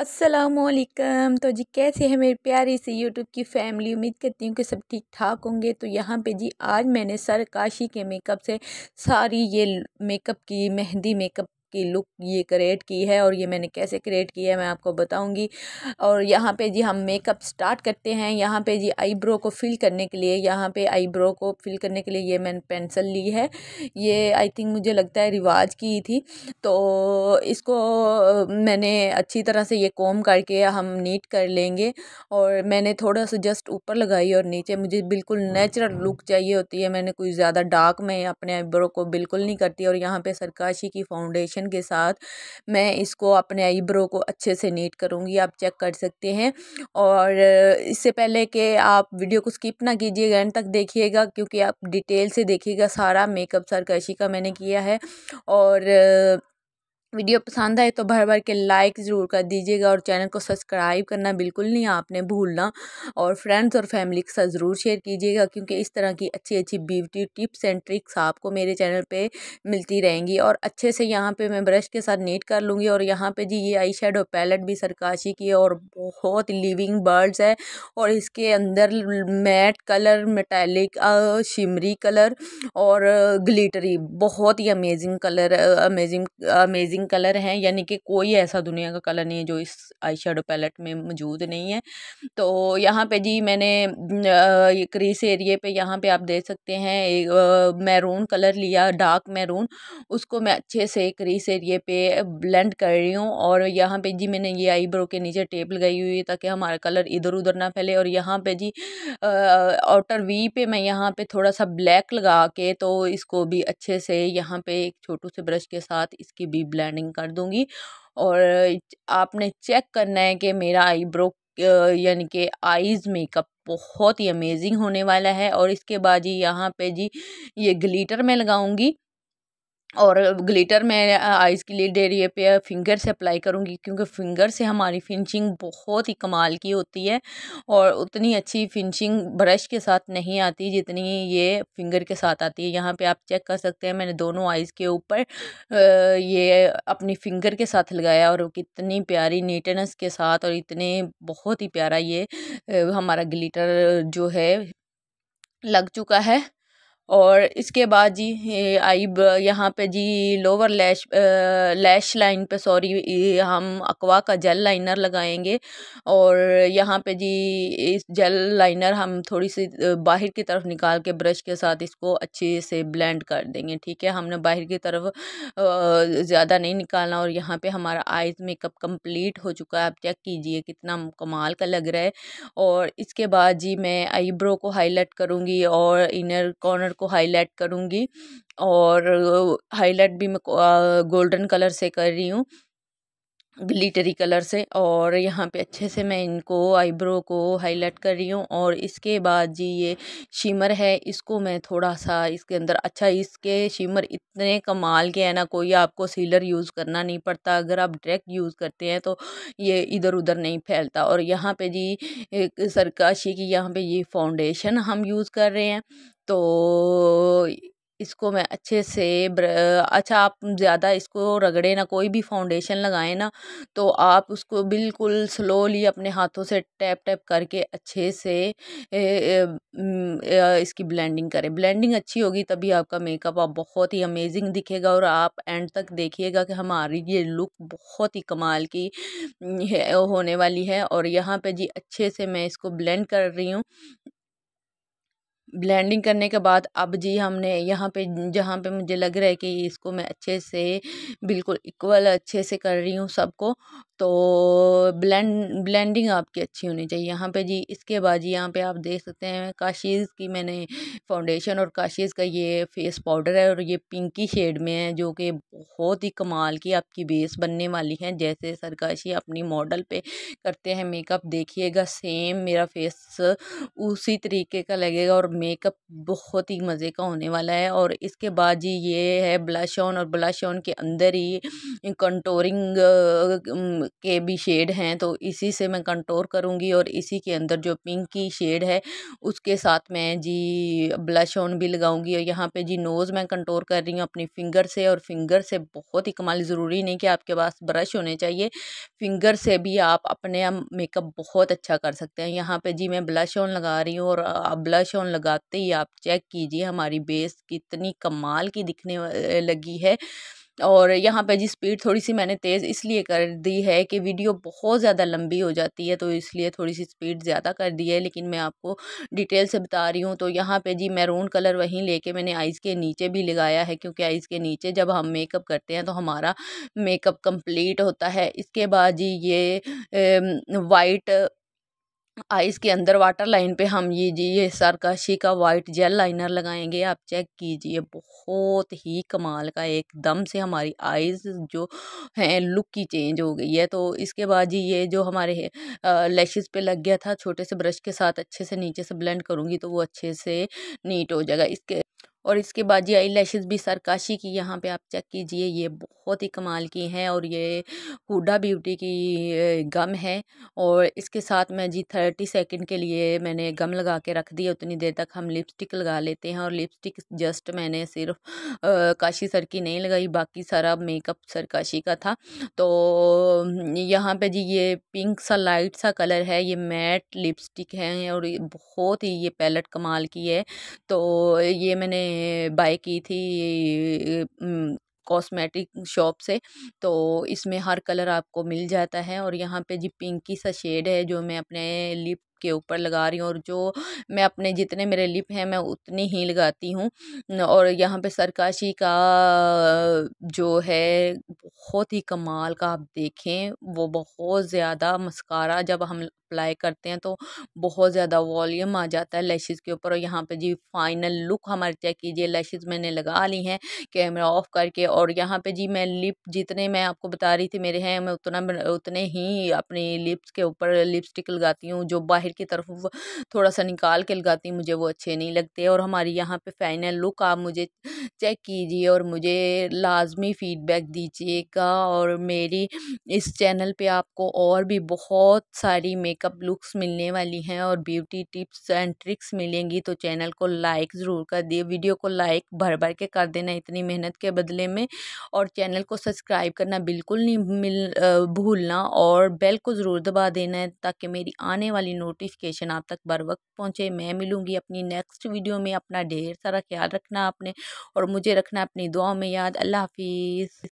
असलकम तो जी कैसे है मेरी प्यारी सी यूट्यूब की फैमिली उम्मीद करती हूँ कि सब ठीक ठाक होंगे तो यहाँ पे जी आज मैंने सरकाशी के मेकअप से सारी ये मेकअप की मेहंदी मेकअप की लुक ये क्रिएट की है और ये मैंने कैसे क्रिएट की है मैं आपको बताऊंगी और यहाँ पे जी हम मेकअप स्टार्ट करते हैं यहाँ पे जी आईब्रो को फिल करने के लिए यहाँ पे आईब्रो को फिल करने के लिए ये मैंने पेंसिल ली है ये आई थिंक मुझे लगता है रिवाज की थी तो इसको मैंने अच्छी तरह से ये कॉम करके हम नीट कर लेंगे और मैंने थोड़ा सा जस्ट ऊपर लगाई और नीचे मुझे बिल्कुल नेचुरल लुक चाहिए होती है मैंने कोई ज़्यादा डार्क में अपने आईब्रो को बिल्कुल नहीं करती और यहाँ पर सरकाशी की फाउंडेशन फाउंडेशन के साथ मैं इसको अपने आईब्रो को अच्छे से नीट करूँगी आप चेक कर सकते हैं और इससे पहले कि आप वीडियो को स्किप ना कीजिएगा एंड तक देखिएगा क्योंकि आप डिटेल से देखिएगा सारा मेकअप सरकशी का मैंने किया है और वीडियो पसंद आए तो भर भर के लाइक ज़रूर कर दीजिएगा और चैनल को सब्सक्राइब करना बिल्कुल नहीं आपने भूलना और फ्रेंड्स और फैमिली के साथ ज़रूर शेयर कीजिएगा क्योंकि इस तरह की अच्छी अच्छी ब्यूटी टिप्स एंड ट्रिक्स आपको मेरे चैनल पे मिलती रहेंगी और अच्छे से यहाँ पे मैं ब्रश के साथ नीट कर लूँगी और यहाँ पर जी ये आई शेडो पैलेट भी सरकाशी की है और बहुत लिविंग बर्ड्स है और इसके अंदर matte colour metallic shimmery colour और ग्लीटरी बहुत ही amazing colour amazing amazing amazing colour हैं यानी कि कोई ऐसा दुनिया का कलर नहीं है जो इस आई शेडो पैलेट में मौजूद नहीं है तो यहाँ पे जी मैंने क्रीस एरिए पे यहाँ पे आप देख सकते हैं मैरून कलर लिया डार्क मैरून उसको मैं अच्छे से क्रीस एरिए पे ब्लेंड कर रही हूँ और यहाँ पे जी मैंने ये आईब्रो के नीचे टेप लगाई हुई है ताकि हमारा कलर इधर उधर ना फैले और यहाँ पे जी आउटर वी पे मैं यहाँ पे थोड़ा सा ब्लैक लगा के तो इसको भी अच्छे से यहाँ पे एक छोटू से ब्रश के साथ इसकी भी ब्लैंड लाइनिंग कर दूँगी और आपने चेक करना है कि मेरा आईब्रो यानी कि आईज़ मेकअप बहुत ही अमेजिंग होने वाला है और इसके बाद जी यहाँ पे जी ये ग्लिटर मैं लगाऊंगी और ग्लिटर मैं आइज़ के लिए डेरी पे फिंगर से अप्लाई करूँगी क्योंकि फिंगर से हमारी फिनिशिंग बहुत ही कमाल की होती है और उतनी अच्छी फिनिशिंग ब्रश के साथ नहीं आती जितनी ये फिंगर के साथ आती है यहाँ पे आप चेक कर सकते हैं मैंने दोनों आइज़ के ऊपर ये अपनी फिंगर के साथ लगाया और कितनी प्यारी नीटनेस के साथ और इतने बहुत ही प्यारा ये हमारा ग्लीटर जो है लग चुका है और इसके बाद जी आई यहाँ पे जी लोअर लैश लैश लाइन पे सॉरी हम अकवा का जेल लाइनर लगाएंगे और यहाँ पे जी इस जेल लाइनर हम थोड़ी सी बाहर की तरफ निकाल के ब्रश के साथ इसको अच्छे से ब्लेंड कर देंगे ठीक है हमने बाहर की तरफ ज़्यादा नहीं निकालना और यहाँ पे हमारा आइज़ मेकअप कंप्लीट हो चुका है आप चेक कीजिए कितना कमाल का लग रहा है और इसके बाद जी मैं आईब्रो को हाईलाइट करूँगी और इनर कॉर्नर को हाईलाइट करूँगी और हाईलाइट भी मैं गोल्डन कलर से कर रही हूँ ग्लिटरी कलर से और यहाँ पे अच्छे से मैं इनको आईब्रो को हाईलाइट कर रही हूँ और इसके बाद जी ये शिमर है इसको मैं थोड़ा सा इसके अंदर अच्छा इसके शिमर इतने कमाल के है ना कोई आपको सीलर यूज़ करना नहीं पड़ता अगर आप डायरेक्ट यूज़ करते हैं तो ये इधर उधर नहीं फैलता और यहाँ पे जी सरकाशी की यहाँ पर ये फाउंडेशन हम यूज़ कर रहे हैं तो इसको मैं अच्छे से अच्छा आप ज़्यादा इसको रगड़े ना कोई भी फाउंडेशन लगाए ना तो आप उसको बिल्कुल स्लोली अपने हाथों से टैप टैप करके अच्छे से इसकी ब्लेंडिंग करें ब्लेंडिंग अच्छी होगी तभी आपका मेकअप आप बहुत ही अमेजिंग दिखेगा और आप एंड तक देखिएगा कि हमारी ये लुक बहुत ही कमाल की होने वाली है और यहाँ पर जी अच्छे से मैं इसको ब्लेंड कर रही हूँ ब्लेंडिंग करने के बाद अब जी हमने यहाँ पे जहाँ पे मुझे लग रहा है कि इसको मैं अच्छे से बिल्कुल इक्वल अच्छे से कर रही हूँ सबको तो ब्लेंड ब्लेंडिंग आपकी अच्छी होनी चाहिए यहाँ पे जी इसके बाद जी यहाँ पे आप देख सकते हैं काशीज़ की मैंने फाउंडेशन और काशीज़ का ये फेस पाउडर है और ये पिंकी शेड में है जो कि बहुत ही कमाल की आपकी बेस बनने वाली है जैसे सरकाशी अपनी मॉडल पे करते हैं मेकअप देखिएगा सेम मेरा फेस उसी तरीके का लगेगा और मेकअप बहुत ही मज़े का होने वाला है और इसके बाद जी ये है ब्लश ऑन और ब्लश ऑन के अंदर ही कंटोरिंग के भी शेड हैं तो इसी से मैं कंटोर करूँगी और इसी के अंदर जो पिंक की शेड है उसके साथ मैं जी ब्लश ऑन भी लगाऊंगी और यहाँ पे जी नोज़ मैं कंटोर कर रही हूँ अपनी फिंगर से और फिंगर से बहुत ही कमाल ज़रूरी नहीं कि आपके पास ब्रश होने चाहिए फिंगर से भी आप अपने मेकअप बहुत अच्छा कर सकते हैं यहाँ पर जी मैं ब्लश ऑन लगा रही हूँ और ब्लश ऑन लगाते ही आप चेक कीजिए हमारी बेस कितनी कमाल की दिखने लगी है और यहाँ पे जी स्पीड थोड़ी सी मैंने तेज़ इसलिए कर दी है कि वीडियो बहुत ज़्यादा लंबी हो जाती है तो इसलिए थोड़ी सी स्पीड ज़्यादा कर दी है लेकिन मैं आपको डिटेल से बता रही हूँ तो यहाँ पे जी मैरून कलर वहीं लेके मैंने आइज़ के नीचे भी लगाया है क्योंकि आइज़ के नीचे जब हम मेकअप करते हैं तो हमारा मेकअप कम्प्लीट होता है इसके बाद जी ये वाइट आइस के अंदर वाटर लाइन पे हम ये जी ये सरकाशी का वाइट जेल लाइनर लगाएंगे आप चेक कीजिए बहुत ही कमाल का एकदम से हमारी आइज जो हैं लुक की चेंज हो गई है तो इसके बाद जी ये जो हमारे लैशेस पे लग गया था छोटे से ब्रश के साथ अच्छे से नीचे से ब्लेंड करूँगी तो वो अच्छे से नीट हो जाएगा इसके और इसके बाद ये आई लैशेज़ भी सरकाशी की यहाँ पे आप चेक कीजिए ये बहुत ही कमाल की हैं और ये हुडा ब्यूटी की गम है और इसके साथ मैं जी थर्टी सेकंड के लिए मैंने गम लगा के रख दिया उतनी देर तक हम लिपस्टिक लगा लेते हैं और लिपस्टिक जस्ट मैंने सिर्फ काशी सर की नहीं लगाई बाकी सारा मेकअप सरकाशी का था तो यहाँ पर जी ये पिंक सा लाइट सा कलर है ये मैट लिपस्टिक है और बहुत ही ये पैलेट कमाल की है तो ये मैंने बाय की थी कॉस्मेटिक शॉप से तो इसमें हर कलर आपको मिल जाता है और यहाँ पे जी पिंकी सा शेड है जो मैं अपने लिप के ऊपर लगा रही हूँ और जो मैं अपने जितने मेरे लिप हैं मैं उतनी ही लगाती हूँ और यहाँ पे सरकाशी का जो है बहुत ही कमाल का आप देखें वो बहुत ज़्यादा मस्कारा जब हम अप्लाई करते हैं तो बहुत ज़्यादा वॉल्यूम आ जाता है लैशेज़ के ऊपर और यहाँ पे जी फाइनल लुक हमारे चेक कीजिए लैशेज़ मैंने लगा ली हैं कैमरा ऑफ करके और यहाँ पे जी मैं लिप जितने मैं आपको बता रही थी मेरे हैं मैं उतना उतने ही अपने लिप्स के ऊपर लिपस्टिक लगाती हूँ जो बाहर की तरफ थोड़ा सा निकाल के लगाती हूँ मुझे वो अच्छे नहीं लगते और हमारी यहाँ पर फाइनल लुक आप मुझे चेक कीजिए और मुझे लाजमी फ़ीडबैक दीजिएगा और मेरी इस चैनल पे आपको और भी बहुत सारी मेक मेकअप लुक्स मिलने वाली हैं और ब्यूटी टिप्स एंड ट्रिक्स मिलेंगी तो चैनल को लाइक ज़रूर कर दिए वीडियो को लाइक भर भर के कर देना इतनी मेहनत के बदले में और चैनल को सब्सक्राइब करना बिल्कुल नहीं मिल भूलना और बेल को ज़रूर दबा देना है ताकि मेरी आने वाली नोटिफिकेशन आप तक बर वक्त पहुँचे मैं मिलूँगी अपनी नेक्स्ट वीडियो में अपना ढेर सारा ख्याल रखना आपने और मुझे रखना अपनी दुआ में याद अल्लाह हाफिज़